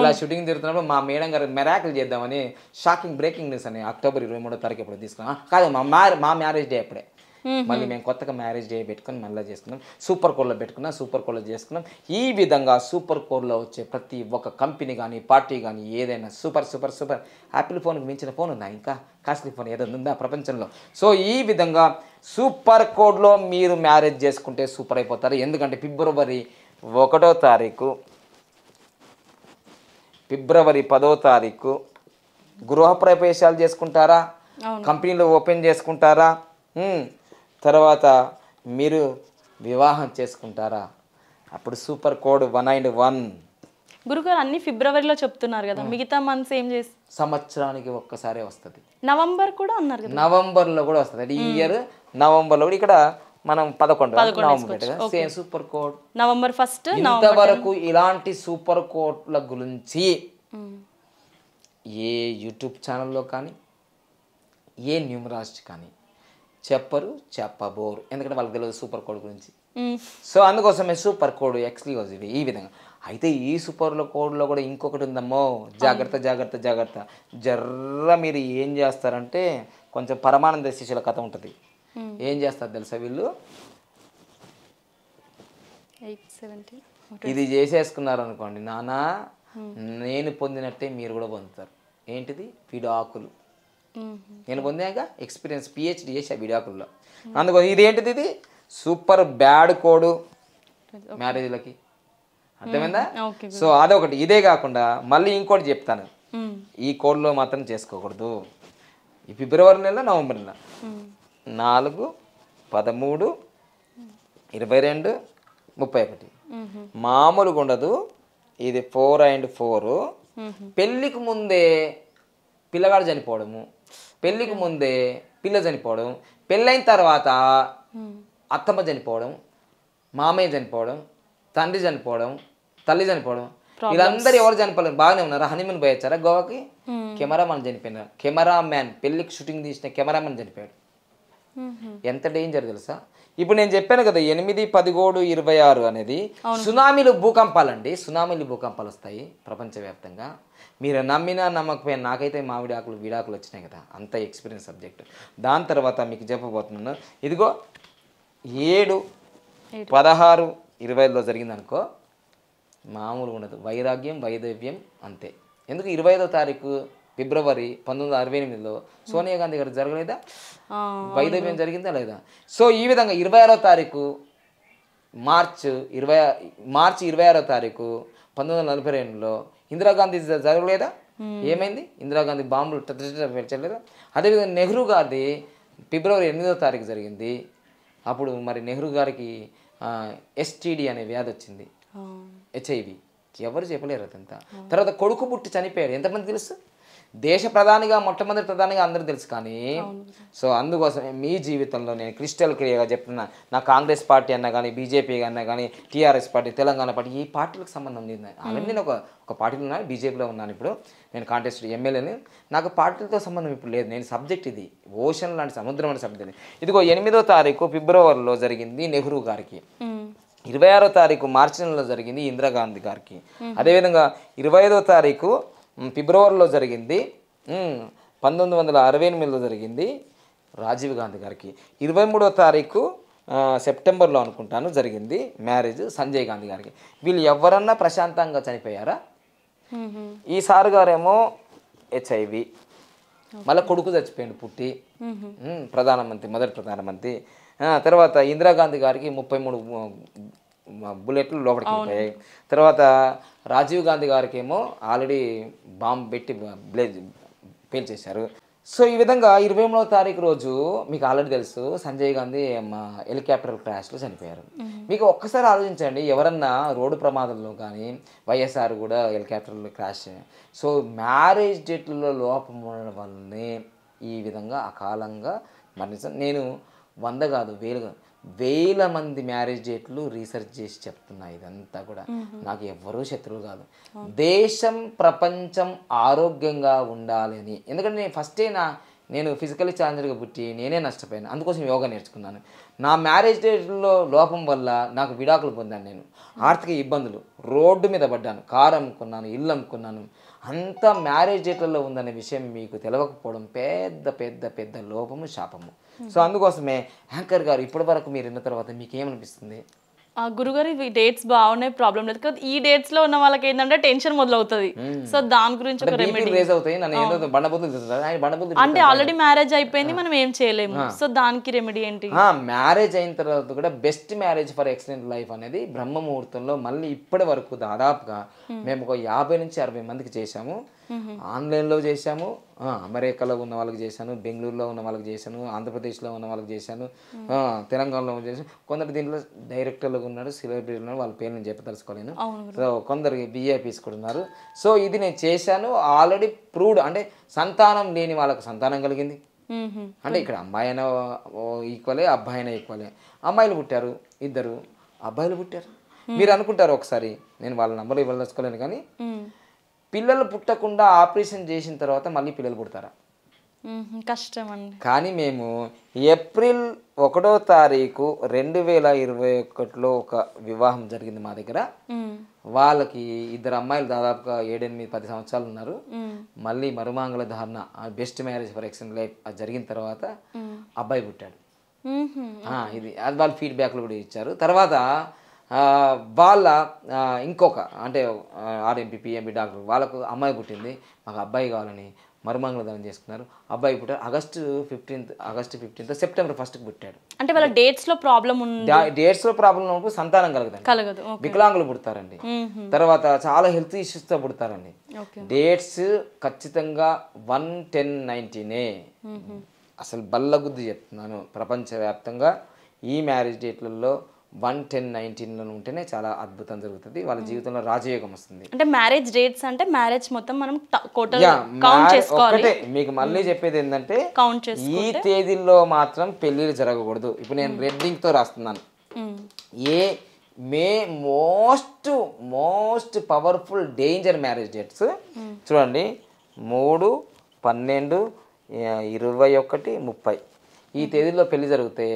ఇలా షూటింగ్ తిరుగుతున్నప్పుడు మా మేడం గారు మెరాకిల్ చేద్దామని షాకింగ్ బ్రేకింగ్ న్యూస్ అని అక్టోబర్ ఇరవై మూడో తారీఖు ఎప్పుడు తీసుకున్నాను కాదు మా మా మ్యారేజ్ డే అప్పుడే మళ్ళీ మేము కొత్తగా మ్యారేజ్ డే పెట్టుకుని మళ్ళీ చేసుకున్నాం సూపర్ కోర్లో పెట్టుకున్నాం సూపర్ కోర్లో చేసుకున్నాం ఈ విధంగా సూపర్ కోర్లో వచ్చే ప్రతి ఒక్క కంపెనీ కానీ పార్టీ కానీ ఏదైనా సూపర్ సూపర్ సూపర్ యాపిల్ ఫోన్కి మించిన ఫోన్ ఉందా ఇంకా కాస్ట్లీ ఫోన్ ఏదైనా ఉందా ప్రపంచంలో సో ఈ విధంగా సూపర్ కోడ్లో మీరు మ్యారేజ్ చేసుకుంటే సూపర్ అయిపోతారు ఎందుకంటే ఫిబ్రవరి ఒకటో తారీఖు ఫిబ్రవరి పదో తారీఖు గృహ ప్రవేశాలు చేసుకుంటారా కంపెనీలు ఓపెన్ చేసుకుంటారా తర్వాత మీరు వివాహం చేసుకుంటారా అప్పుడు super code one and one గురుగారు అన్ని ఫిబ్రవరిలో చెప్తున్నారు కదా మిగతా మంత్స్ ఏం చేసి సంవత్సరానికి ఒక్కసారి వస్తుంది నవంబర్ కూడా అన్నారు నవంబర్ నవంబర్లో కూడా వస్తుంది అంటే ఈ ఇయర్ నవంబర్లో కూడా ఇక్కడ మనం పదకొండు same super code November first ఇంతవరకు ఇలాంటి సూపర్ కోడ్ల గురించి ఏ యూట్యూబ్ ఛానల్లో కానీ ఏ న్యూమరాస్ట్ కానీ చెప్పరు చెప్పబోరు ఎందుకంటే వాళ్ళకి తెలియదు సూపర్ కోడ్ గురించి సో అందుకోసమే సూపర్ కోడ్ ఎక్స్క్లూజివ్ ఈ విధంగా అయితే ఈ సూపర్ కోడ్లో కూడా ఇంకొకటి ఉందమ్మో జాగ్రత్త జాగ్రత్త జాగ్రత్త జర్ర మీరు ఏం చేస్తారంటే కొంచెం పరమానంద శిష్యుల కథ ఉంటుంది ఏం చేస్తారు తెలుసా వీళ్ళు ఇది చేసేసుకున్నారు అనుకోండి నానా నేను పొందినట్టే మీరు కూడా పొందుతారు ఏంటిది ఫిడాకులు Mm-hmm. నేను పొందాక ఎక్స్పీరియన్స్ పిహెచ్డి చేసి ఆ విడాకుల్లో అందుకని ఇదేంటిది ఇది సూపర్ బ్యాడ్ కోడ్ మ్యారేజ్లకి అర్థమైందా సో mm-hmm. అదొకటి ఇదే కాకుండా మళ్ళీ ఇంకోటి చెప్తాను mm. ఈ కోడ్లో మాత్రం చేసుకోకూడదు ఈ ఫిబ్రవరి నెల నవంబర్ నెల mm. నాలుగు పదమూడు mm. ఇరవై రెండు ముప్పై ఒకటి mm-hmm. మామూలుగా ఉండదు ఇది ఫోర్ అండ్ ఫోర్ పెళ్ళికి ముందే పిల్లగాడు చనిపోవడము పెళ్లికి ముందే పిల్ల చనిపోవడం పెళ్ళైన తర్వాత అత్తమ్మ చనిపోవడం మామయ్య చనిపోవడం తండ్రి చనిపోవడం తల్లి చనిపోవడం వీళ్ళందరూ ఎవరు చనిపోలేదు బాగానే ఉన్నారు హనీమూన్ పోయొచ్చారా గోవాకి కెమెరామన్ చనిపోయినారు మ్యాన్ పెళ్లికి షూటింగ్ తీసిన కెమెరామన్ చనిపోయాడు ఎంత డేంజర్ తెలుసా ఇప్పుడు నేను చెప్పాను కదా ఎనిమిది పదిగోడు ఇరవై ఆరు అనేది సునామీలు భూకంపాలు అండి సునామీలు భూకంపాలు వస్తాయి ప్రపంచవ్యాప్తంగా మీరు నమ్మినా నమ్మకపోయినా నాకైతే మామిడి ఆకులు వీడాకులు వచ్చినాయి కదా అంత ఎక్స్పీరియన్స్ సబ్జెక్ట్ దాని తర్వాత మీకు చెప్పబోతున్నాను ఇదిగో ఏడు పదహారు ఇరవైలో జరిగిందనుకో మామూలు ఉండదు వైరాగ్యం వైదవ్యం అంతే ఎందుకు ఇరవై ఐదో తారీఖు ఫిబ్రవరి పంతొమ్మిది వందల అరవై ఎనిమిదిలో సోనియా గాంధీ గారు జరగలేదా వైదవ్యం జరిగిందా లేదా సో ఈ విధంగా ఇరవై ఆరో తారీఖు మార్చ్ ఇరవై మార్చి ఇరవై ఆరో తారీఖు పంతొమ్మిది వందల నలభై రెండులో ఇందిరాగాంధీ జరగలేదా ఏమైంది ఇందిరాగాంధీ బాంబులు పెంచలేదా అదేవిధంగా నెహ్రూ గారిది ఫిబ్రవరి ఎనిమిదో తారీఖు జరిగింది అప్పుడు మరి నెహ్రూ గారికి ఎస్టీడీ అనే వ్యాధి వచ్చింది హెచ్ఐవి ఎవరు చెప్పలేరు అదంతా తర్వాత కొడుకు పుట్టి చనిపోయాడు ఎంతమంది తెలుసు దేశ ప్రధానిగా మొట్టమొదటి ప్రధానిగా అందరూ తెలుసు కానీ సో అందుకోసం మీ జీవితంలో నేను క్రిస్టల్ క్లియర్గా చెప్తున్నా నా కాంగ్రెస్ పార్టీ అన్నా కానీ బీజేపీ అన్నా కానీ టీఆర్ఎస్ పార్టీ తెలంగాణ పార్టీ ఈ పార్టీలకు సంబంధం లేదు అవన్నీ నేను ఒక ఒక పార్టీలో ఉన్నాను బీజేపీలో ఉన్నాను ఇప్పుడు నేను కాంటెస్ట్ ఎమ్మెల్యేని నాకు పార్టీలతో సంబంధం ఇప్పుడు లేదు నేను సబ్జెక్ట్ ఇది ఓషన్ లాంటి సముద్రం అనే సబ్జెక్ట్ ఇదిగో ఎనిమిదో తారీఖు ఫిబ్రవరిలో జరిగింది నెహ్రూ గారికి ఇరవై ఆరో తారీఖు మార్చి నెలలో జరిగింది ఇందిరాగాంధీ గారికి అదేవిధంగా ఇరవై ఐదో తారీఖు ఫిబ్రవరిలో జరిగింది పంతొమ్మిది వందల అరవై ఎనిమిదిలో జరిగింది రాజీవ్ గాంధీ గారికి ఇరవై మూడో తారీఖు సెప్టెంబర్లో అనుకుంటాను జరిగింది మ్యారేజ్ సంజయ్ గాంధీ గారికి వీళ్ళు ఎవరన్నా ప్రశాంతంగా చనిపోయారా ఈ సారు గారేమో హెచ్ఐవి మళ్ళీ కొడుకు చచ్చిపోయింది పుట్టి ప్రధానమంత్రి మొదటి ప్రధానమంత్రి తర్వాత ఇందిరాగాంధీ గారికి ముప్పై మూడు బుల్లెట్లు లోపలికి వెళ్ళిపోయాయి తర్వాత రాజీవ్ గాంధీ గారికి ఏమో ఆల్రెడీ బాంబు పెట్టి బ్లేజ్ పేల్చేశారు సో ఈ విధంగా ఇరవై మూడవ తారీఖు రోజు మీకు ఆల్రెడీ తెలుసు సంజయ్ గాంధీ మా హెలికాప్టర్ క్రాష్లో చనిపోయారు మీకు ఒక్కసారి ఆలోచించండి ఎవరన్నా రోడ్డు ప్రమాదంలో కానీ వైఎస్ఆర్ కూడా హెలికాప్టర్లో క్రాష్ సో మ్యారేజ్ డేట్లలో లోపం ఉండడం వల్లనే ఈ విధంగా అకాలంగా మరణించాను నేను వంద కాదు వేలుగా వేల మంది మ్యారేజ్ డేట్లు రీసెర్చ్ చేసి చెప్తున్నాయి ఇదంతా కూడా నాకు ఎవ్వరూ శత్రువు కాదు దేశం ప్రపంచం ఆరోగ్యంగా ఉండాలని ఎందుకంటే నేను ఫస్టే నా నేను ఫిజికల్ ఛాలెంజర్గా పుట్టి నేనే నష్టపోయాను అందుకోసం యోగా నేర్చుకున్నాను నా మ్యారేజ్ డేట్లో లోపం వల్ల నాకు విడాకులు పొందాను నేను ఆర్థిక ఇబ్బందులు రోడ్డు మీద పడ్డాను కారు అమ్ముకున్నాను ఇల్లు అమ్ముకున్నాను అంత మ్యారేజ్ డేట్లలో ఉందనే విషయం మీకు తెలియకపోవడం పెద్ద పెద్ద పెద్ద లోపము శాపము సో అందుకోసమే యాంకర్ గారు ఇప్పటి వరకు మీరు ఉన్న తర్వాత మీకు ఏమనిపిస్తుంది గురుగారు ఇవి డేట్స్ బాగున్నాయి ప్రాబ్లం లేదు కదా ఈ డేట్స్ లో ఉన్న వాళ్ళకి ఏంటంటే టెన్షన్ మొదలవుతుంది సో దాని గురించి ఒక రెమెడీ అంటే ఆల్రెడీ మ్యారేజ్ అయిపోయింది మనం ఏం చేయలేము సో దానికి రెమెడీ ఏంటి మ్యారేజ్ అయిన తర్వాత కూడా best marriage for excellent life అనేది బ్రహ్మ ముహూర్తంలో మళ్ళీ ఇప్పటి వరకు దాదాపుగా మేము ఒక యాభై నుంచి అరవై మందికి చేశాము Mm-hmm. ఆన్లైన్లో చేశాము అమెరికాలో ఉన్న వాళ్ళకి చేశాను బెంగళూరులో ఉన్న వాళ్ళకి చేశాను ఆంధ్రప్రదేశ్లో ఉన్న వాళ్ళకి చేశాను mm-hmm. తెలంగాణలో చేశాను కొందరు దీంట్లో డైరెక్టర్లుగా ఉన్నారు సెలబ్రిటీలు ఉన్నారు వాళ్ళ పేర్లు నేను చెప్పదలుచుకోలేను సో కొందరు బీఏపీస్ కూడా ఉన్నారు సో ఇది నేను చేశాను ఆల్రెడీ ప్రూవ్డ్ అంటే సంతానం లేని వాళ్ళకి సంతానం కలిగింది mm-hmm. అంటే ఇక్కడ అమ్మాయి అయినా ఈక్వలే అబ్బాయి అయినా ఈక్వలే అమ్మాయిలు పుట్టారు ఇద్దరు అబ్బాయిలు పుట్టారు మీరు అనుకుంటారు ఒకసారి నేను వాళ్ళ నంబర్ ఇవ్వదలుచుకోలేను కానీ పిల్లలు పుట్టకుండా ఆపరేషన్ చేసిన తర్వాత మళ్ళీ పిల్లలు పుడతారా కష్టం అండి కానీ మేము ఏప్రిల్ ఒకటో తారీఖు రెండు వేల ఇరవై ఒకటిలో ఒక వివాహం జరిగింది మా దగ్గర వాళ్ళకి ఇద్దరు అమ్మాయిలు దాదాపుగా ఏడెనిమిది పది సంవత్సరాలు ఉన్నారు మళ్ళీ మరుమాంగళ ధారణ best marriage for excellent life అది జరిగిన తర్వాత అబ్బాయి పుట్టాడు ఇది అది వాళ్ళు ఫీడ్బ్యాక్లు కూడా ఇచ్చారు తర్వాత వాళ్ళ ఇంకొక అంటే ఆర్ఎంపీ పిఎంపీ డాక్టర్ వాళ్ళకు అమ్మాయి పుట్టింది మాకు అబ్బాయి కావాలని దానం చేసుకున్నారు అబ్బాయి పుట్టారు August fifteenth August fifteenth September ఫస్ట్కి పుట్టాడు అంటే వాళ్ళ డేట్స్ లో ప్రాబ్లం డేట్స్ లో ప్రాబ్లం ఉన్నప్పుడు సంతానం కలగదండి కలగదు వికలాంగులు పుడతారండి తర్వాత చాలా హెల్త్ ఇష్యూస్ తో పుడతారండి డేట్స్ ఖచ్చితంగా వన్ టెన్ నైన్టీనే అసలు బల్లగుద్ది చెప్తున్నాను ప్రపంచవ్యాప్తంగా ఈ మ్యారేజ్ డేట్లలో వన్ టెన్ నైన్టీన్లో ఉంటేనే చాలా అద్భుతం జరుగుతుంది వాళ్ళ జీవితంలో రాజయోగం వస్తుంది అంటే మ్యారేజ్ డేట్స్ అంటే మ్యారేజ్ మొత్తం మనం ఒకటే మీకు మళ్ళీ చెప్పేది ఏంటంటే కౌంట్ ఈ తేదీల్లో మాత్రం పెళ్ళిళ్ళు జరగకూడదు ఇప్పుడు నేను రెడ్డింగ్తో రాస్తున్నాను ఏ మే most most powerful danger marriage dates చూడండి మూడు పన్నెండు ఇరవై ఒకటి ముప్పై ఈ తేదీలో పెళ్లి జరిగితే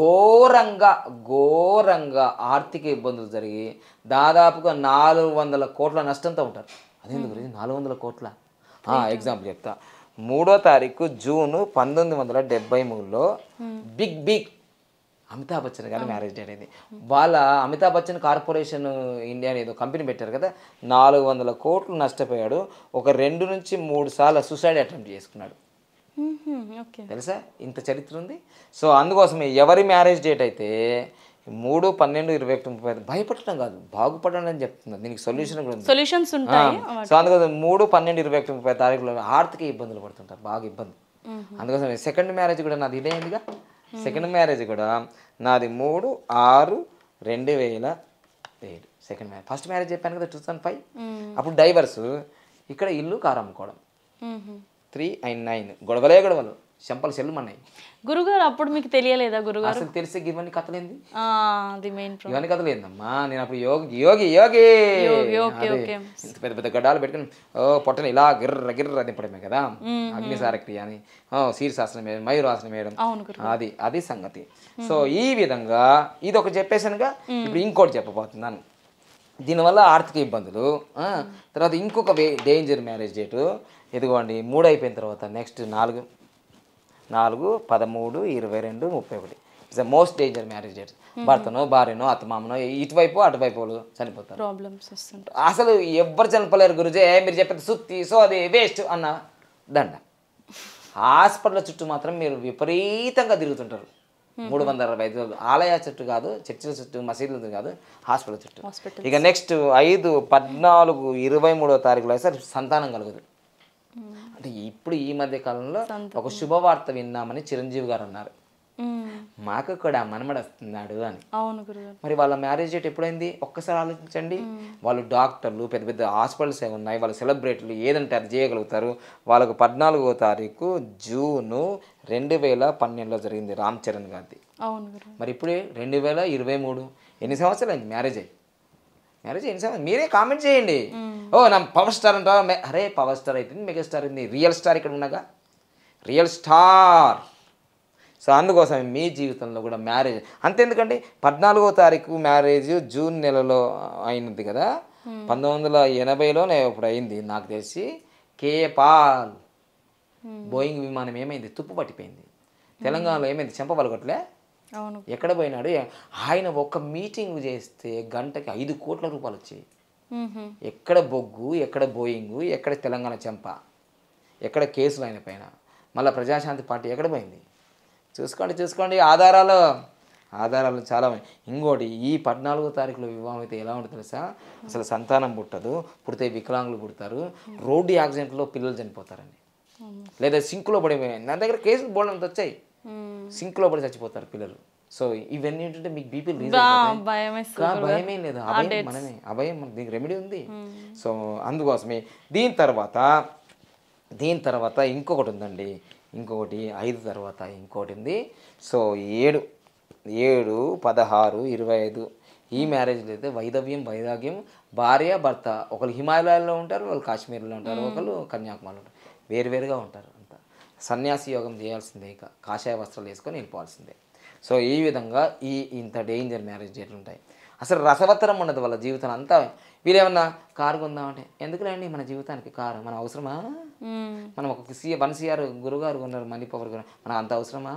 ఘోరంగా ఘోరంగా ఆర్థిక ఇబ్బందులు జరిగి దాదాపుగా నాలుగు వందల కోట్ల నష్టంతో ఉంటారు అది గురించి నాలుగు వందల కోట్ల ఎగ్జాంపుల్ చెప్తా మూడో తారీఖు జూను పంతొమ్మిది వందల డెబ్బై మూడులో బిగ్ బిగ్ అమితాబ్ బచ్చన్ గారి మ్యారేజ్ డే అనేది వాళ్ళ అమితాబ్ బచ్చన్ కార్పొరేషన్ ఇండియా అనేది కంపెనీ పెట్టారు కదా నాలుగు వందల కోట్లు నష్టపోయాడు ఒక రెండు నుంచి మూడు సార్లు సూసైడ్ అటెంప్ట్ చేసుకున్నాడు తెలుసా ఇంత చరిత్ర ఉంది సో అందుకోసమే ఎవరి మ్యారేజ్ డేట్ అయితే మూడు పన్నెండు ఇరవై ఒకటి ముప్పై భయపడటం కాదు బాగుపడడం అని చెప్తుంది దీనికి సొల్యూషన్ కూడా సొల్యూషన్స్ ఉంటాయి సో అందుకోసం మూడు పన్నెండు ఇరవై ఒకటి ముప్పై తారీఖులో ఆర్థిక ఇబ్బందులు పడుతుంటారు బాగా ఇబ్బంది అందుకోసం సెకండ్ మ్యారేజ్ కూడా నాది ఇదే ఎందుగా సెకండ్ మ్యారేజ్ కూడా నాది మూడు ఆరు రెండు వేల ఏడు సెకండ్ మ్యారేజ్ ఫస్ట్ మ్యారేజ్ చెప్పాను కదా టూ థౌసండ్ ఫైవ్ అప్పుడు డైవర్స్ ఇక్కడ ఇల్లు కారు అమ్ముకోవడం త్రీ అండ్ నైన్ గొడవలే గొడవలు చెంపలు చెల్లుమన్నాయి గురుగారు అప్పుడు మీకు తెలియలేదా గురుగారు అసలు తెలిసి ఇవన్నీ కథలేంది ఇవన్నీ ఏందమ్మా నేను అప్పుడు యోగి యోగి యోగి ఇంత పెద్ద పెద్ద గడ్డాలు పెట్టుకుని ఓ పొట్టని ఇలా గిర్ర గిర్ర దింపడమే కదా అగ్నిసారక్రియ అని శీర్షాసనం వేయడం మయూరాసనం వేయడం అది అది సంగతి సో ఈ విధంగా ఇది ఒకటి చెప్పేసానుగా ఇప్పుడు ఇంకోటి చెప్పబోతున్నాను దీనివల్ల ఆర్థిక ఇబ్బందులు తర్వాత ఇంకొక డేంజర్ మ్యారేజ్ డేటు ఇదిగోండి మూడు అయిపోయిన తర్వాత నెక్స్ట్ నాలుగు నాలుగు పదమూడు ఇరవై రెండు ముప్పై ఒకటి it's the most danger marriage date భర్తనో భార్యనో అత్తమామనో ఇటువైపు అటువైపు వాళ్ళు చనిపోతారు ప్రాబ్లమ్స్ అసలు ఎవ్వరు చనిపోలేరు గురుజే మీరు చెప్పేది సుత్తి సో అది వేస్ట్ అన్న దండ హాస్పిటల్ చుట్టూ మాత్రం మీరు విపరీతంగా తిరుగుతుంటారు మూడు వందల అరవై ఐదు ఆలయ చుట్టూ కాదు చర్చిల చుట్టూ మసీదుల కాదు హాస్పిటల్ చుట్టూ ఇక నెక్స్ట్ ఐదు పద్నాలుగు ఇరవై మూడో తారీఖులో సార్ సంతానం కలగదు అంటే ఇప్పుడు ఈ మధ్య కాలంలో ఒక శుభవార్త విన్నామని చిరంజీవి గారు అన్నారు మాకు కూడా మనమడు వస్తున్నాడు అని అవును మరి వాళ్ళ మ్యారేజ్ డేట్ ఎప్పుడైంది ఒక్కసారి ఆలోచించండి వాళ్ళు డాక్టర్లు పెద్ద పెద్ద హాస్పిటల్స్ ఉన్నాయి వాళ్ళు సెలబ్రిటీలు ఏదంటే అది చేయగలుగుతారు వాళ్ళకు పద్నాలుగో తారీఖు జూను రెండు వేల పన్నెండులో జరిగింది రామ్ చరణ్ గారిది అవును మరి ఇప్పుడే రెండు వేల ఇరవై మూడు ఎన్ని సంవత్సరాలు అయింది మ్యారేజ్ అయ్యి మ్యారేజ్ ఎన్ని సంవత్సరాలు మీరే కామెంట్ చేయండి ఓ నా పవర్ స్టార్ అంటారా అరే పవర్ స్టార్ అయితే మెగా స్టార్ అయింది రియల్ స్టార్ ఇక్కడ ఉన్నాగా రియల్ స్టార్ సో అందుకోసమే మీ జీవితంలో కూడా మ్యారేజ్ అంతే ఎందుకండి పద్నాలుగో తారీఖు మ్యారేజ్ జూన్ నెలలో అయినది కదా పంతొమ్మిది వందల ఎనభైలోనే ఇప్పుడు అయింది నాకు తెలిసి కే పాల్ బోయింగ్ విమానం ఏమైంది తుప్పు పట్టిపోయింది తెలంగాణలో ఏమైంది చెంపబలగొట్లే ఎక్కడ పోయినాడు ఆయన ఒక మీటింగ్ చేస్తే గంటకి ఐదు కోట్ల రూపాయలు వచ్చాయి ఎక్కడ బొగ్గు ఎక్కడ బోయింగు ఎక్కడ తెలంగాణ చెంప ఎక్కడ కేసులు ఆయన పైన మళ్ళీ ప్రజాశాంతి పార్టీ ఎక్కడ పోయింది చూసుకోండి చూసుకోండి ఆధారాలు ఆధారాలు చాలా ఇంకోటి ఈ పద్నాలుగో తారీఖులో వివాహం అయితే ఎలా ఉంటుంది తెలుసా అసలు సంతానం పుట్టదు పుడితే వికలాంగులు పుడతారు రోడ్డు యాక్సిడెంట్లో పిల్లలు చనిపోతారండి లేదా సింక్లో పడి నా దగ్గర కేసులు బోల్డంత వచ్చాయి సింక్లో పడి చచ్చిపోతారు పిల్లలు సో ఇవన్నీ ఏంటంటే మీకు బీపీ భయమే లేదు అభయం మనమే అభయం మన దీనికి రెమెడీ ఉంది సో అందుకోసమే దీని తర్వాత దీని తర్వాత ఇంకొకటి ఉందండి ఇంకొకటి ఐదు తర్వాత ఇంకోటి ఉంది సో ఏడు ఏడు పదహారు ఇరవై ఐదు ఈ మ్యారేజ్లో అయితే వైదవ్యం వైరాగ్యం భార్య భర్త ఒకళ్ళు హిమాలయాల్లో ఉంటారు వాళ్ళు కాశ్మీర్లో ఉంటారు ఒకళ్ళు కన్యాకుమారిలో ఉంటారు వేరువేరుగా ఉంటారు అంతా సన్యాసి యోగం చేయాల్సిందే ఇక కాషాయ వస్త్రాలు వేసుకొని వెళ్ళిపోవాల్సిందే సో ఈ విధంగా ఈ ఇంత డేంజర్ మ్యారేజ్ ఎట్లుంటాయి అసలు రసవత్తరం ఉండదు వాళ్ళ జీవితం అంతా వీరేమన్నా కారు కొందామంటే ఎందుకులేండి మన జీవితానికి కారు మన అవసరమా మనం ఒక సీఆర్ వన్ సీఆర్ గురుగారు ఉన్నారు మనీ పవర్ గారు మనం అంత అవసరమా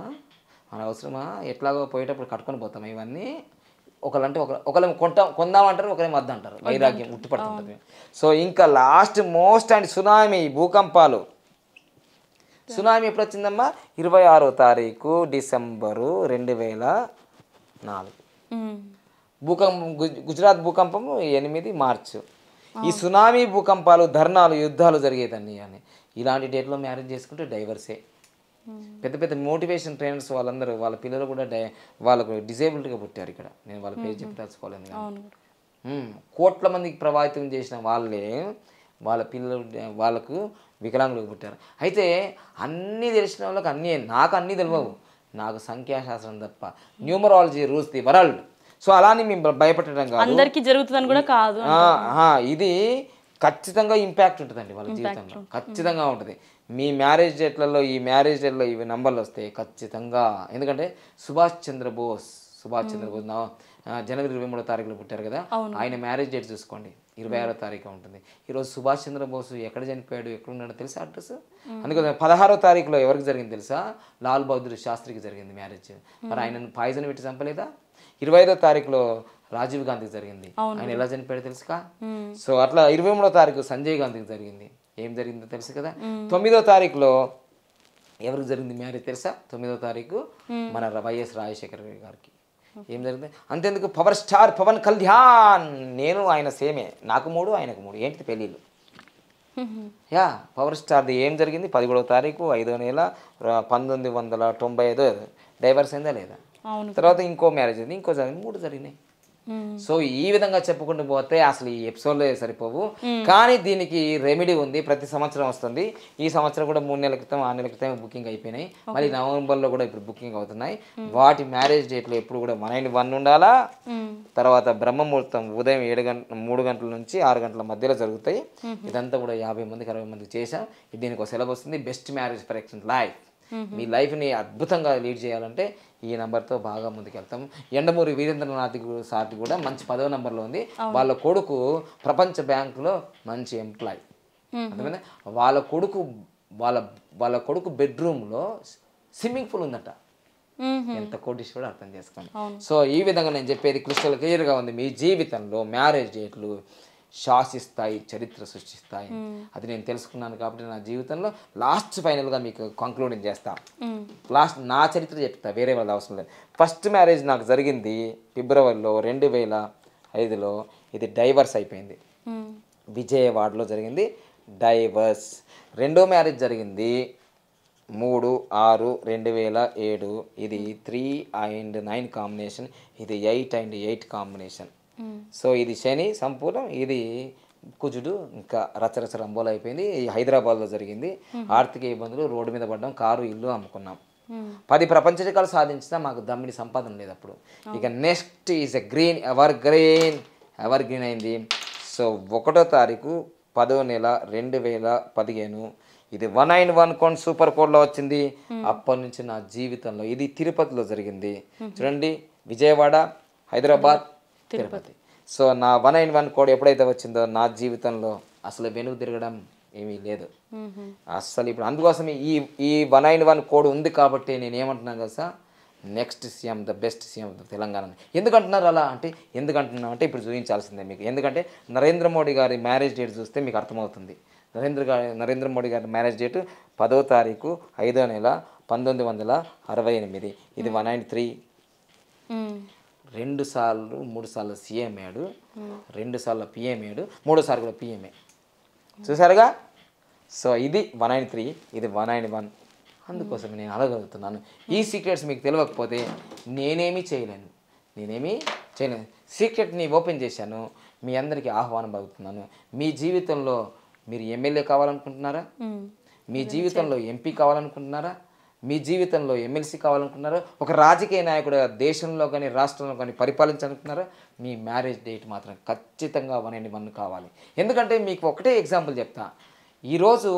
మన అవసరమా ఎట్లాగో పోయేటప్పుడు కట్టుకొని పోతాం ఇవన్నీ ఒకళ్ళంటే ఒక ఒకళ్ళు కొంటాం కొందామంటారు వద్ద అంటారు వైరాగ్యం ఉట్టుపడుతుంటుంది సో ఇంకా లాస్ట్ మోస్ట్ అండ్ సునామీ భూకంపాలు సునామీ ఎప్పుడు వచ్చిందమ్మా ఇరవై ఆరో తారీఖు డిసెంబరు రెండు వేల నాలుగు భూకంపం గుజరాత్ భూకంపం ఎనిమిది మార్చు ఈ సునామీ భూకంపాలు ధర్నాలు యుద్ధాలు జరిగేదండి అని ఇలాంటి డేట్లో మ్యారేజ్ చేసుకుంటే డైవర్సే పెద్ద పెద్ద మోటివేషన్ ట్రైనర్స్ వాళ్ళందరూ వాళ్ళ పిల్లలు కూడా డై వాళ్ళకు డిజేబుల్డ్గా పుట్టారు ఇక్కడ నేను వాళ్ళ పేరు చెప్పదలుచుకోలేదు కోట్ల మందికి ప్రభావితం చేసిన వాళ్ళే వాళ్ళ పిల్లలు వాళ్ళకు వికలాంగులకు పుట్టారు అయితే అన్నీ తెలిసిన వాళ్ళకి అన్నీ నాకు అన్నీ తెలియవు నాకు సంఖ్యాశాస్త్రం తప్ప numerology rules the world so అలానే మేము భయపెట్టడం కాదు అందరికీ జరుగుతుందని కూడా కాదు ఇది ఖచ్చితంగా ఇంపాక్ట్ ఉంటుందండి వాళ్ళ జీవితంలో ఖచ్చితంగా ఉంటుంది మీ మ్యారేజ్ డేట్లలో ఈ మ్యారేజ్ డేట్లో ఇవి నంబర్లు వస్తాయి ఖచ్చితంగా ఎందుకంటే సుభాష్ చంద్రబోస్ సుభాష్ చంద్రబోస్ జనవరి ఇరవై మూడో తారీఖులో పుట్టారు కదా ఆయన మ్యారేజ్ డేట్ చూసుకోండి ఇరవై ఆరో తారీఖు ఉంటుంది ఈరోజు సుభాష్ చంద్రబోస్ ఎక్కడ చనిపోయాడు ఎక్కడ ఉన్నాడో తెలుసా అడ్రస్ అందుకని పదహారో తారీఖులో ఎవరికి జరిగింది తెలుసా లాల్ బహదూర్ శాస్త్రికి జరిగింది మ్యారేజ్ మరి ఆయనను పాయిజన్ పెట్టి చంపలేదా ఇరవై ఐదో తారీఖులో రాజీవ్ గాంధీకి జరిగింది ఆయన ఎలా చనిపోయాడు తెలుసుకా సో అట్లా ఇరవై మూడో తారీఖు సంజయ్ గాంధీకి జరిగింది ఏం జరిగిందో తెలుసు కదా తొమ్మిదో తారీఖులో ఎవరికి జరిగింది మ్యారేజ్ తెలుసా తొమ్మిదో తారీఖు మన వైఎస్ రాజశేఖర రెడ్డి గారికి ఏం జరిగింది అంతేందుకు పవర్ స్టార్ పవన్ కళ్యాణ్ నేను ఆయన సేమే నాకు మూడు ఆయనకు మూడు ఏంటి పెళ్ళిళ్ళు యా పవర్ స్టార్ది ఏం జరిగింది పదిహేడో తారీఖు ఐదో నెల పంతొమ్మిది వందల తొంభై ఐదో డైవర్స్ అయిందా లేదా తర్వాత ఇంకో మ్యారేజ్ అయింది ఇంకో జరిగింది మూడు జరిగినాయి సో ఈ విధంగా చెప్పుకుంటూ పోతే అసలు ఈ ఎపిసోడ్లే సరిపోవు కానీ దీనికి రెమెడీ ఉంది ప్రతి సంవత్సరం వస్తుంది ఈ సంవత్సరం కూడా మూడు నెలల క్రితం ఆరు నెలల క్రితం బుకింగ్ అయిపోయినాయి మళ్ళీ నవంబర్ లో కూడా ఇప్పుడు బుకింగ్ అవుతున్నాయి వాటి మ్యారేజ్ లో ఎప్పుడు కూడా వన్ వన్ ఉండాలా తర్వాత బ్రహ్మముహూర్తం ఉదయం ఏడు గంట మూడు గంటల నుంచి ఆరు గంటల మధ్యలో జరుగుతాయి ఇదంతా కూడా యాభై మందికి అరవై మందికి చేశాం దీనికి ఒక సిలబస్ ఉంది best marriage for excellent life మీ లైఫ్ని అద్భుతంగా లీడ్ చేయాలంటే ఈ నెంబర్తో బాగా ముందుకెళ్తాం ఎండమూరి వీరేంద్రనాథ్ సార్ కూడా మంచి పదవ నెంబర్లో ఉంది వాళ్ళ కొడుకు ప్రపంచ బ్యాంకులో మంచి ఎంప్లాయ్ అందుకనే వాళ్ళ కొడుకు వాళ్ళ వాళ్ళ కొడుకు బెడ్రూమ్లో స్విమ్మింగ్ పూల్ ఉందట ఎంత కోటీశ్వరుడు అర్థం చేసుకోండి సో ఈ విధంగా నేను చెప్పేది క్రిస్టల్ క్లియర్గా ఉంది మీ జీవితంలో మ్యారేజ్ డేట్లు శాసిస్తాయి చరిత్ర సృష్టిస్తాయి అది నేను తెలుసుకున్నాను కాబట్టి నా జీవితంలో లాస్ట్ ఫైనల్గా మీకు కంక్లూడింగ్ చేస్తా లాస్ట్ నా చరిత్ర చెప్తా వేరే వాళ్ళ అవసరం లేదు ఫస్ట్ మ్యారేజ్ నాకు జరిగింది ఫిబ్రవరిలో రెండు వేల ఐదులో ఇది డైవర్స్ అయిపోయింది విజయవాడలో జరిగింది డైవర్స్ రెండో మ్యారేజ్ జరిగింది మూడు ఆరు రెండు వేల ఏడు ఇది త్రీ అండ్ నైన్ కాంబినేషన్ ఇది eight and eight combination so ఇది శని సంపూర్ణం ఇది కుజుడు ఇంకా రచరచ రంబోలు అయిపోయింది హైదరాబాద్లో జరిగింది ఆర్థిక ఇబ్బందులు రోడ్డు మీద పడ్డం కారు ఇల్లు అమ్ముకున్నాం పది ప్రపంచ రికాలు సాధించినా మాకు దమ్మిడి సంపాదన లేదు అప్పుడు ఇక next is a green ever green ever green అయింది సో ఒకటో తారీఖు పదో నెల రెండు వేల పదిహేను ఇది వన్ నైన్ వన్ కోన్ సూపర్ కోడ్లో వచ్చింది అప్పటి నుంచి నా జీవితంలో ఇది తిరుపతిలో జరిగింది చూడండి విజయవాడ హైదరాబాద్ తిరుపతి సో నా వన్ అండ్ వన్ కోడ్ ఎప్పుడైతే వచ్చిందో నా జీవితంలో అసలు వెనుక తిరగడం ఏమీ లేదు అసలు ఇప్పుడు అందుకోసం ఈ ఈ వన్ అండ్ వన్ కోడ్ ఉంది కాబట్టి నేను ఏమంటున్నాను కదా sir next CM the best CM the Telangana ఎందుకంటున్నారు అలా అంటే ఎందుకంటున్నాం అంటే ఇప్పుడు చూపించాల్సిందే మీకు ఎందుకంటే నరేంద్ర మోడీ గారి మ్యారేజ్ డేట్ చూస్తే మీకు అర్థమవుతుంది నరేంద్ర గారి నరేంద్ర మోడీ గారి మ్యారేజ్ డేటు పదో తారీఖు ఐదో నెల పంతొమ్మిది వందల అరవై ఎనిమిది ఇది వన్ అండ్ త్రీ రెండు సార్లు మూడు సార్లు సీఎం ఏడు రెండు సార్లు పిఎం అయ్యాడు సార్లు కూడా పిఎంఏ చూసారుగా సో ఇది వన్ నైన్ త్రీ ఇది వన్ నైన్ వన్ అందుకోసం నేను అడగలుగుతున్నాను ఈ సీక్రెట్స్ మీకు తెలియకపోతే నేనేమి చేయలేను నేనేమి చేయలేను సీక్రెట్ని ఓపెన్ చేశాను మీ అందరికీ ఆహ్వానం పలుకుతున్నాను మీ జీవితంలో మీరు ఎమ్మెల్యే కావాలనుకుంటున్నారా మీ జీవితంలో ఎంపీ కావాలనుకుంటున్నారా మీ జీవితంలో ఎమ్మెల్సీ కావాలనుకున్నారా ఒక రాజకీయ నాయకుడు దేశంలో కానీ రాష్ట్రంలో కానీ పరిపాలించాలనుకున్నారా మీ మ్యారేజ్ డేట్ మాత్రం ఖచ్చితంగా వన్ అండ్ వన్ కావాలి ఎందుకంటే మీకు ఒకటే ఎగ్జాంపుల్ చెప్తా ఈరోజు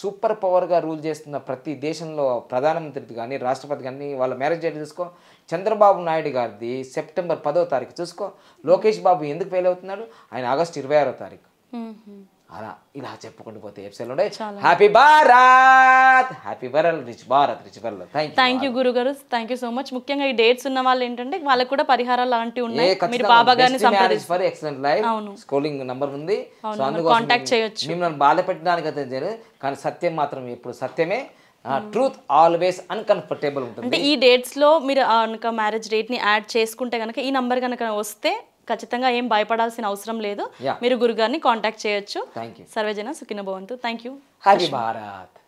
సూపర్ పవర్గా రూల్ చేస్తున్న ప్రతి దేశంలో ప్రధానమంత్రి కానీ రాష్ట్రపతి కానీ వాళ్ళ మ్యారేజ్ డేట్ చూసుకో చంద్రబాబు నాయుడు గారిది సెప్టెంబర్ పదో తారీఖు చూసుకో లోకేష్ బాబు ఎందుకు ఫెయిల్ అవుతున్నాడు ఆయన ఆగస్టు ఇరవై ఆరో తారీఖు అలా ఇలా చెప్పుకుంటూ పోతే ఎపిసోడ్ ఉండే happy Bharat happy Bharat rich Bharat rich Bharat thank you గురుగారు థ్యాంక్ యూ సో మచ్ ముఖ్యంగా ఈ డేట్స్ ఉన్న వాళ్ళు ఏంటంటే వాళ్ళకి కూడా పరిహారాలు లాంటివి ఉన్నాయి మీరు బాబా గారిని మ్యారేజ్ ఫర్ ఎక్సలెంట్ లైఫ్ స్కోలింగ్ నంబర్ ఉంది సో అందుకో కాంటాక్ట్ చేయొచ్చు మేము నన్ను బాధ పెట్టడానికి అయితే చేయలేదు కానీ సత్యం మాత్రం ఇప్పుడు సత్యమే ట్రూత్ ఆల్వేస్ అన్కంఫర్టబుల్ ఉంటుంది అంటే ఈ డేట్స్ లో మీరు కనుక మ్యారేజ్ డేట్ ని యాడ్ చేసుకుంటే కనుక ఈ నంబర్ కనుక వస్తే ఖచ్చితంగా ఏం భయపడాల్సిన అవసరం లేదు మీరు గురుగారిని కాంటాక్ట్ చేయొచ్చు సర్వేజన సుఖిన భవంతు థ్యాంక్ యూ హరి భారత్